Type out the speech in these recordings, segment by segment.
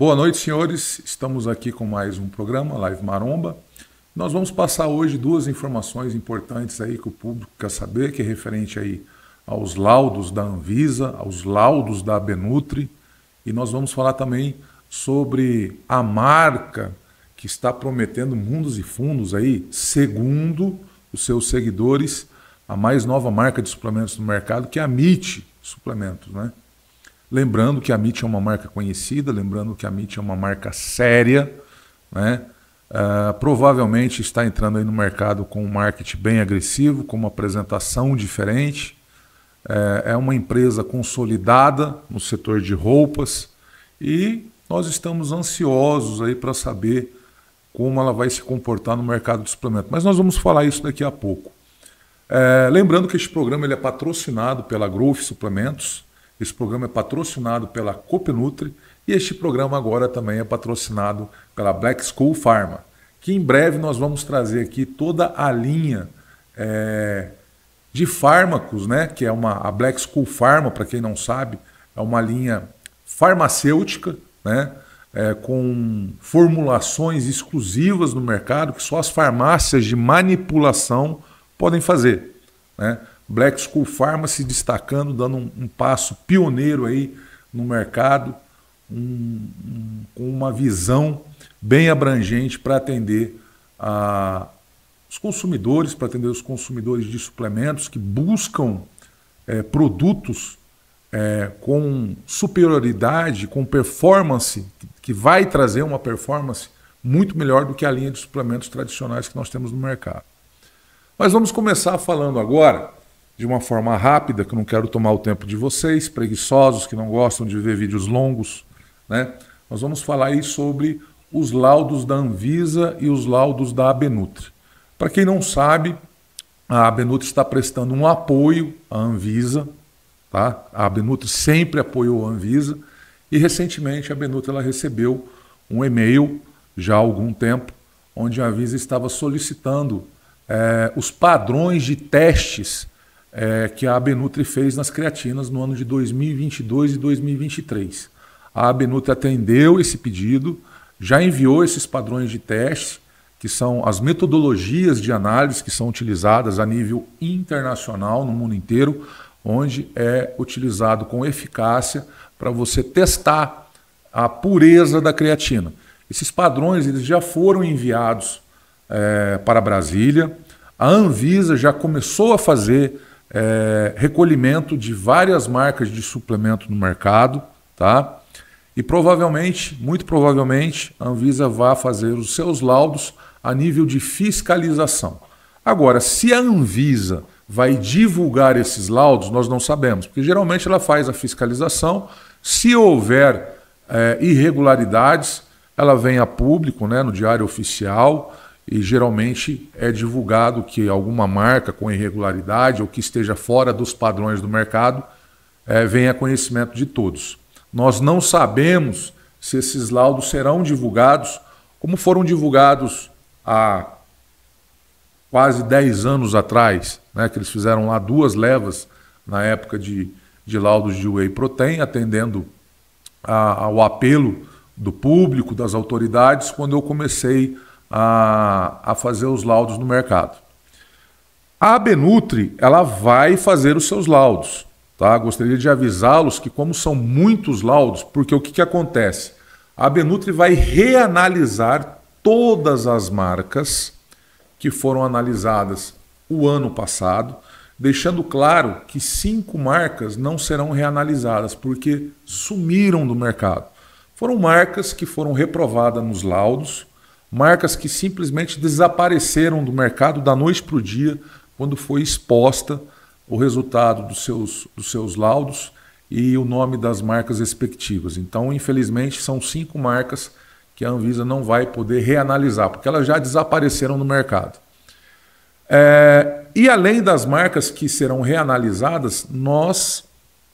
Boa noite, senhores. Estamos aqui com mais um programa Live Maromba. Nós vamos passar hoje duas informações importantes aí que o público quer saber, que é referente aí aos laudos da Anvisa, aos laudos da Benutri, e nós vamos falar também sobre a marca que está prometendo mundos e fundos aí, segundo os seus seguidores, a mais nova marca de suplementos no mercado, que é a MIT Suplementos, né? Lembrando que a MIT é uma marca conhecida, lembrando que a MIT é uma marca séria, né? Uh, provavelmente está entrando aí no mercado com um marketing bem agressivo, com uma apresentação diferente. Uh, é uma empresa consolidada no setor de roupas e nós estamos ansiosos aí para saber como ela vai se comportar no mercado de suplementos. Mas nós vamos falar isso daqui a pouco. Uh, lembrando que este programa ele é patrocinado pela Growth Suplementos. Esse programa é patrocinado pela Copenutri e este programa agora também é patrocinado pela Black School Pharma, que em breve nós vamos trazer aqui toda a linha é, de fármacos, né? Que é uma a Black School Pharma, para quem não sabe, é uma linha farmacêutica, né? É, com formulações exclusivas no mercado que só as farmácias de manipulação podem fazer. Né? Black School Pharma se destacando, dando um, um passo pioneiro aí no mercado, com um, uma visão bem abrangente para atender a, os consumidores, para atender os consumidores de suplementos que buscam é, produtos é, com superioridade, com performance, que vai trazer uma performance muito melhor do que a linha de suplementos tradicionais que nós temos no mercado. Mas vamos começar falando agora de uma forma rápida, que eu não quero tomar o tempo de vocês, preguiçosos que não gostam de ver vídeos longos, né? Nós vamos falar aí sobre os laudos da Anvisa e os laudos da Abenutre. Para quem não sabe, a Abenutre está prestando um apoio à Anvisa, tá? A Abenutre sempre apoiou a Anvisa e recentemente a Abenutre ela recebeu um e-mail já há algum tempo onde a Anvisa estava solicitando é, os padrões de testes é, que a Abenutri fez nas creatinas no ano de 2022 e 2023. A Abenutri atendeu esse pedido, já enviou esses padrões de teste, que são as metodologias de análise que são utilizadas a nível internacional no mundo inteiro, onde é utilizado com eficácia para você testar a pureza da creatina. Esses padrões eles já foram enviados é, para Brasília. A Anvisa já começou a fazer é, recolhimento de várias marcas de suplemento no mercado, tá? E provavelmente, muito provavelmente, a Anvisa vai fazer os seus laudos a nível de fiscalização. Agora, se a Anvisa vai divulgar esses laudos, nós não sabemos, porque geralmente ela faz a fiscalização. Se houver é, irregularidades, ela vem a público, né, no Diário Oficial e geralmente é divulgado que alguma marca com irregularidade ou que esteja fora dos padrões do mercado é, a conhecimento de todos. Nós não sabemos se esses laudos serão divulgados, como foram divulgados há quase 10 anos atrás, né, que eles fizeram lá duas levas na época de, de laudos de whey protein, atendendo a, ao apelo do público, das autoridades, quando eu comecei a a, a fazer os laudos no mercado. A Benutri, ela vai fazer os seus laudos, tá? Gostaria de avisá-los que como são muitos laudos, porque o que, que acontece? A Benutri vai reanalisar todas as marcas que foram analisadas o ano passado, deixando claro que cinco marcas não serão reanalisadas porque sumiram do mercado. Foram marcas que foram reprovadas nos laudos marcas que simplesmente desapareceram do mercado da noite para o dia, quando foi exposta o resultado dos seus, dos seus laudos e o nome das marcas respectivas. Então, infelizmente, são cinco marcas que a Anvisa não vai poder reanalisar, porque elas já desapareceram no mercado. É, e além das marcas que serão reanalisadas, nós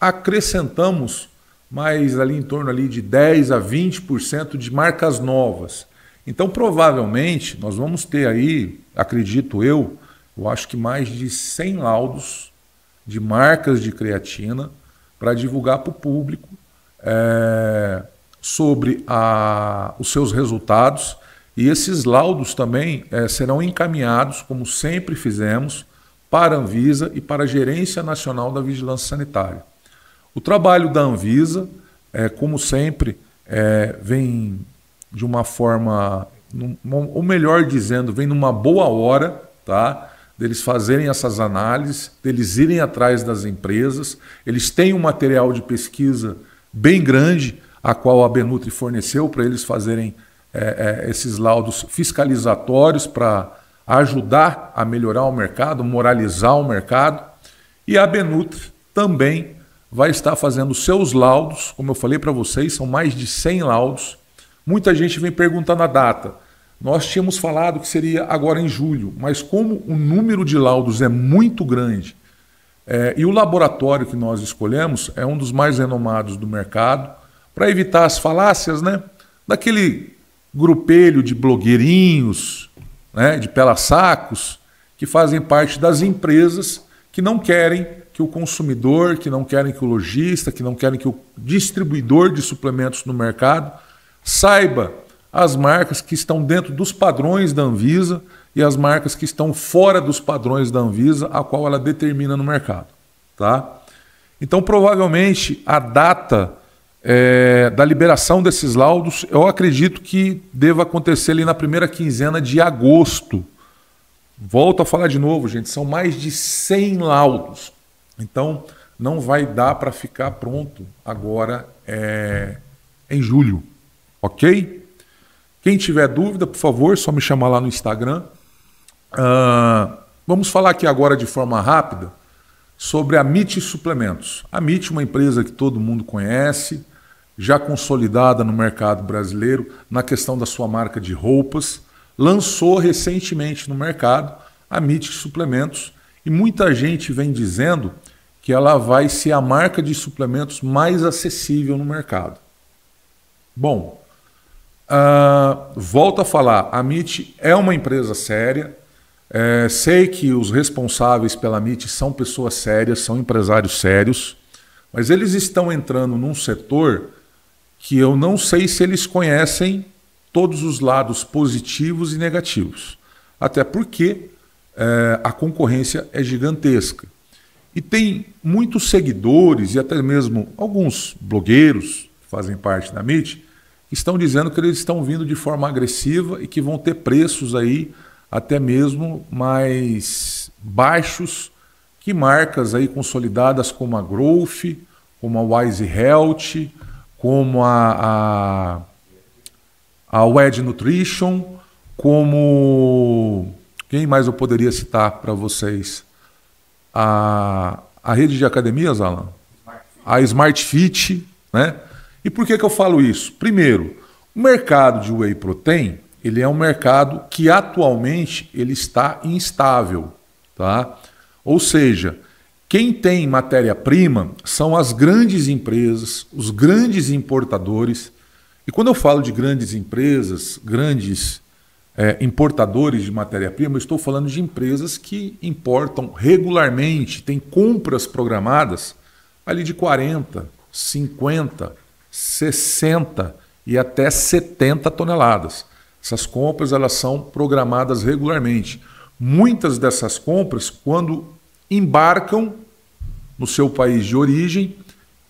acrescentamos mais ali em torno ali de 10 a 20% de marcas novas. Então, provavelmente, nós vamos ter aí, acredito eu, eu acho que mais de 100 laudos de marcas de creatina para divulgar para o público é, sobre a, os seus resultados. E esses laudos também é, serão encaminhados, como sempre fizemos, para a Anvisa e para a Gerência Nacional da Vigilância Sanitária. O trabalho da Anvisa, é, como sempre, é, vem de uma forma, ou melhor dizendo, vem numa boa hora, tá? Deles fazerem essas análises, deles irem atrás das empresas. Eles têm um material de pesquisa bem grande, a qual a Benutri forneceu para eles fazerem é, é, esses laudos fiscalizatórios para ajudar a melhorar o mercado, moralizar o mercado. E a Benutri também vai estar fazendo seus laudos, como eu falei para vocês, são mais de 100 laudos Muita gente vem perguntando a data. Nós tínhamos falado que seria agora em julho, mas como o número de laudos é muito grande é, e o laboratório que nós escolhemos é um dos mais renomados do mercado, para evitar as falácias, né? Daquele grupelho de blogueirinhos, né, de pela-sacos, que fazem parte das empresas que não querem que o consumidor, que não querem que o lojista, que não querem que o distribuidor de suplementos no mercado Saiba as marcas que estão dentro dos padrões da Anvisa e as marcas que estão fora dos padrões da Anvisa, a qual ela determina no mercado. Tá? Então, provavelmente, a data é, da liberação desses laudos, eu acredito que deva acontecer ali na primeira quinzena de agosto. Volto a falar de novo, gente, são mais de 100 laudos. Então, não vai dar para ficar pronto agora é, em julho. Ok? Quem tiver dúvida, por favor, é só me chamar lá no Instagram. Uh, vamos falar aqui agora de forma rápida sobre a MIT Suplementos. A MIT é uma empresa que todo mundo conhece, já consolidada no mercado brasileiro na questão da sua marca de roupas, lançou recentemente no mercado a MIT Suplementos e muita gente vem dizendo que ela vai ser a marca de suplementos mais acessível no mercado. Bom, Uh, volto a falar, a MIT é uma empresa séria. É, sei que os responsáveis pela MIT são pessoas sérias, são empresários sérios, mas eles estão entrando num setor que eu não sei se eles conhecem todos os lados positivos e negativos. Até porque é, a concorrência é gigantesca. E tem muitos seguidores e até mesmo alguns blogueiros que fazem parte da MIT estão dizendo que eles estão vindo de forma agressiva e que vão ter preços aí até mesmo mais baixos que marcas aí consolidadas como a Growth, como a Wise Health, como a, a, a Wed Nutrition, como quem mais eu poderia citar para vocês? A, a rede de academias, Alan? Smart a Smart Fit, né? E por que, que eu falo isso? Primeiro, o mercado de whey protein ele é um mercado que atualmente ele está instável, tá? Ou seja, quem tem matéria-prima são as grandes empresas, os grandes importadores. E quando eu falo de grandes empresas, grandes é, importadores de matéria-prima, estou falando de empresas que importam regularmente, têm compras programadas ali de 40, 50, 60 e até 70 toneladas. Essas compras elas são programadas regularmente. Muitas dessas compras, quando embarcam no seu país de origem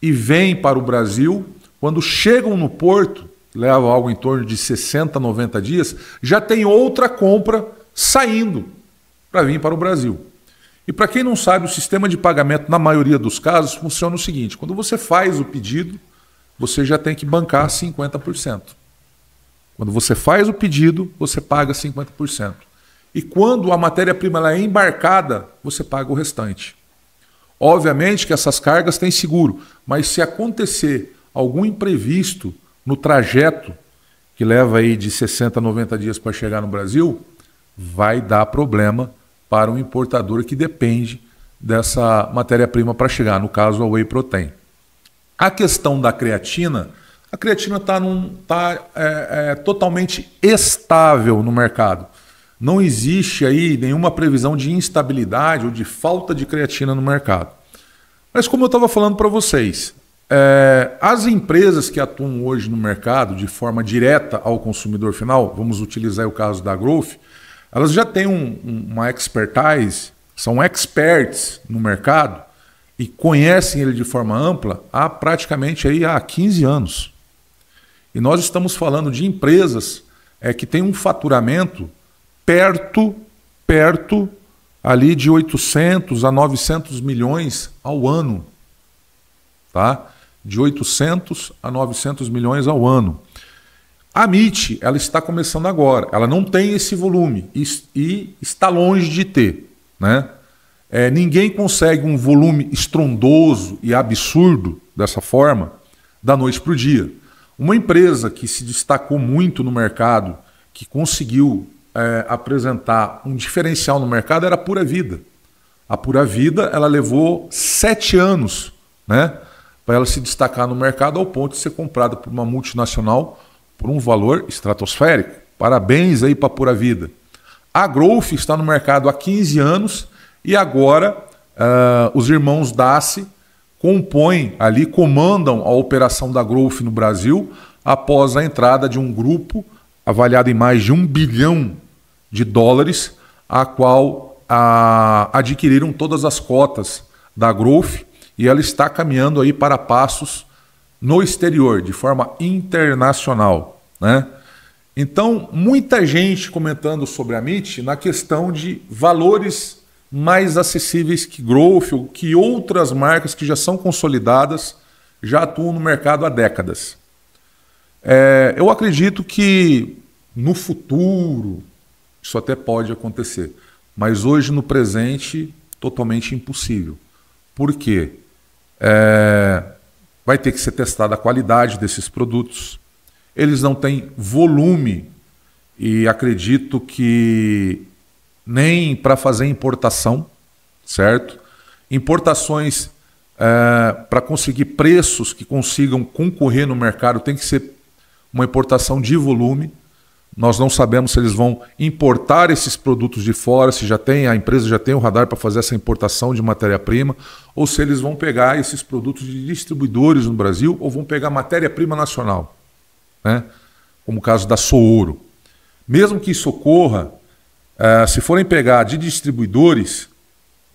e vêm para o Brasil, quando chegam no porto, leva algo em torno de 60, 90 dias, já tem outra compra saindo para vir para o Brasil. E para quem não sabe, o sistema de pagamento, na maioria dos casos, funciona o seguinte: quando você faz o pedido, você já tem que bancar 50%. Quando você faz o pedido, você paga 50%. E quando a matéria-prima é embarcada, você paga o restante. Obviamente que essas cargas têm seguro, mas se acontecer algum imprevisto no trajeto, que leva aí de 60 a 90 dias para chegar no Brasil, vai dar problema para um importador que depende dessa matéria-prima para chegar, no caso a whey protein. A questão da creatina, a creatina está tá, é, é, totalmente estável no mercado. Não existe aí nenhuma previsão de instabilidade ou de falta de creatina no mercado. Mas como eu estava falando para vocês, é, as empresas que atuam hoje no mercado de forma direta ao consumidor final, vamos utilizar o caso da Growth, elas já têm um, um, uma expertise, são experts no mercado e conhecem ele de forma ampla há praticamente aí há 15 anos. E nós estamos falando de empresas é, que têm um faturamento perto, perto ali de 800 a 900 milhões ao ano. Tá? De 800 a 900 milhões ao ano. A MIT, ela está começando agora. Ela não tem esse volume e, e está longe de ter, né? É, ninguém consegue um volume estrondoso e absurdo dessa forma da noite para o dia. Uma empresa que se destacou muito no mercado, que conseguiu é, apresentar um diferencial no mercado, era a Pura Vida. A Pura Vida ela levou sete anos né, para ela se destacar no mercado ao ponto de ser comprada por uma multinacional por um valor estratosférico. Parabéns aí para a Pura Vida. A Growth está no mercado há 15 anos e agora uh, os irmãos Dassi compõem ali, comandam a operação da Growth no Brasil após a entrada de um grupo avaliado em mais de um bilhão de dólares, a qual uh, adquiriram todas as cotas da Growth e ela está caminhando aí para passos no exterior, de forma internacional, né? Então, muita gente comentando sobre a MIT na questão de valores mais acessíveis que Growth ou que outras marcas que já são consolidadas, já atuam no mercado há décadas. É, eu acredito que no futuro isso até pode acontecer, mas hoje no presente totalmente impossível. Por quê? É, vai ter que ser testada a qualidade desses produtos. Eles não têm volume e acredito que nem para fazer importação, certo? Importações é, para conseguir preços que consigam concorrer no mercado tem que ser uma importação de volume. Nós não sabemos se eles vão importar esses produtos de fora, se já tem a empresa já tem o radar para fazer essa importação de matéria-prima, ou se eles vão pegar esses produtos de distribuidores no Brasil ou vão pegar matéria-prima nacional, né? Como o caso da Souro. Mesmo que isso ocorra, Uh, se forem pegar de distribuidores,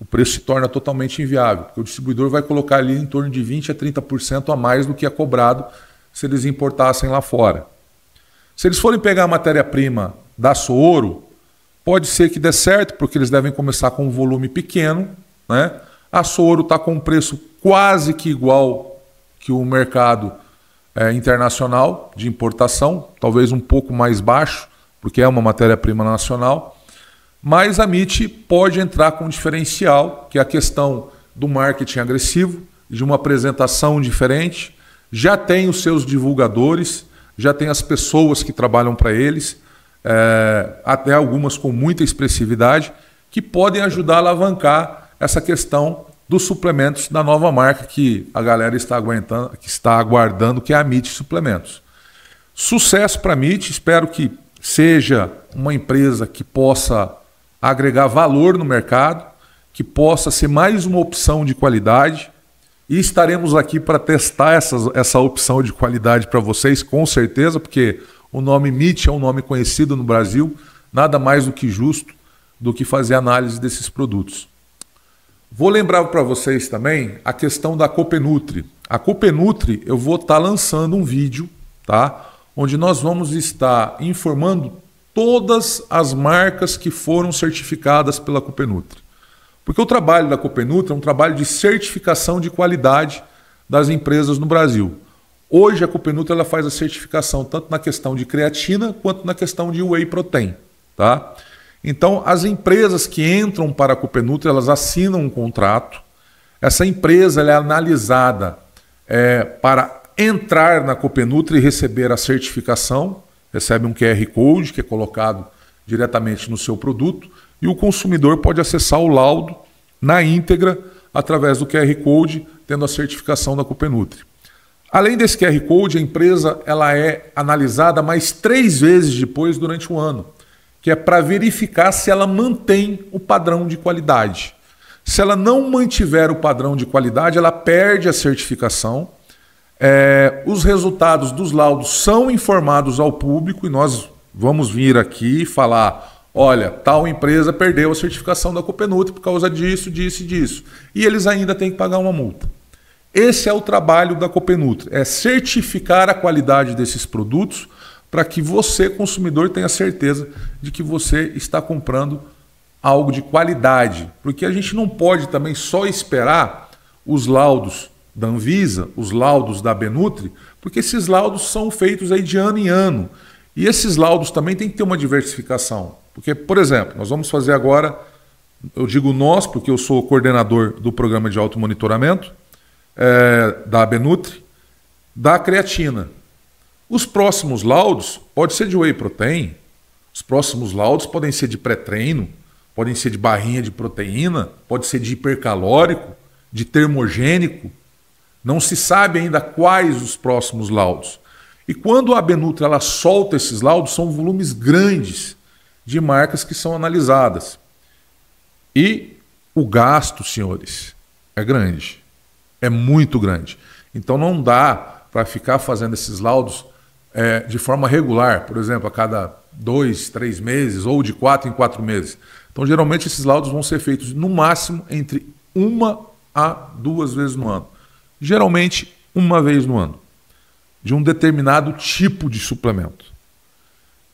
o preço se torna totalmente inviável, porque o distribuidor vai colocar ali em torno de 20% a 30% a mais do que é cobrado se eles importassem lá fora. Se eles forem pegar a matéria-prima da Sooro, pode ser que dê certo, porque eles devem começar com um volume pequeno. Né? A Sooro está com um preço quase que igual que o mercado é, internacional de importação, talvez um pouco mais baixo, porque é uma matéria-prima nacional. Mas a MIT pode entrar com um diferencial, que é a questão do marketing agressivo, de uma apresentação diferente. Já tem os seus divulgadores, já tem as pessoas que trabalham para eles, é, até algumas com muita expressividade, que podem ajudar a alavancar essa questão dos suplementos da nova marca que a galera está aguentando, que está aguardando, que é a MIT Suplementos. Sucesso para a MIT, espero que seja uma empresa que possa agregar valor no mercado, que possa ser mais uma opção de qualidade. E estaremos aqui para testar essa essa opção de qualidade para vocês, com certeza, porque o nome MIT é um nome conhecido no Brasil, nada mais do que justo do que fazer análise desses produtos. Vou lembrar para vocês também a questão da Copenutri. A Copenutri, eu vou estar tá lançando um vídeo, tá? Onde nós vamos estar informando todas as marcas que foram certificadas pela Copenutra. Porque o trabalho da Copenutra é um trabalho de certificação de qualidade das empresas no Brasil. Hoje a Copenutra ela faz a certificação tanto na questão de creatina quanto na questão de whey protein, tá? Então, as empresas que entram para a Copenutra, elas assinam um contrato. Essa empresa é analisada é, para entrar na Copenutra e receber a certificação recebe um QR Code que é colocado diretamente no seu produto e o consumidor pode acessar o laudo na íntegra através do QR Code, tendo a certificação da Cupenutri. Além desse QR Code, a empresa ela é analisada mais três vezes depois durante o ano, que é para verificar se ela mantém o padrão de qualidade. Se ela não mantiver o padrão de qualidade, ela perde a certificação é, os resultados dos laudos são informados ao público e nós vamos vir aqui falar: olha, tal empresa perdeu a certificação da Copenut por causa disso, disso e disso. E eles ainda têm que pagar uma multa. Esse é o trabalho da Copenutra é certificar a qualidade desses produtos para que você, consumidor, tenha certeza de que você está comprando algo de qualidade. Porque a gente não pode também só esperar os laudos da Anvisa, os laudos da Benutri, porque esses laudos são feitos aí de ano em ano. E esses laudos também tem que ter uma diversificação. Porque, por exemplo, nós vamos fazer agora, eu digo nós, porque eu sou coordenador do programa de automonitoramento é, da Benutri, da creatina. Os próximos laudos pode ser de whey protein, os próximos laudos podem ser de pré-treino, podem ser de barrinha de proteína, pode ser de hipercalórico, de termogênico. Não se sabe ainda quais os próximos laudos. E quando a Benutra ela solta esses laudos, são volumes grandes de marcas que são analisadas. E o gasto, senhores, é grande. É muito grande. Então não dá para ficar fazendo esses laudos é, de forma regular, por exemplo, a cada dois, três meses ou de quatro em quatro meses. Então, geralmente, esses laudos vão ser feitos no máximo entre uma a duas vezes no ano geralmente uma vez no ano, de um determinado tipo de suplemento.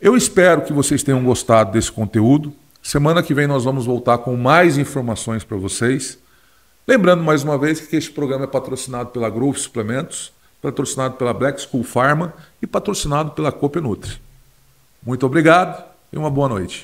Eu espero que vocês tenham gostado desse conteúdo. Semana que vem nós vamos voltar com mais informações para vocês. Lembrando mais uma vez que este programa é patrocinado pela Growth Suplementos, patrocinado pela Black School Pharma e patrocinado pela Copenutri. Muito obrigado e uma boa noite.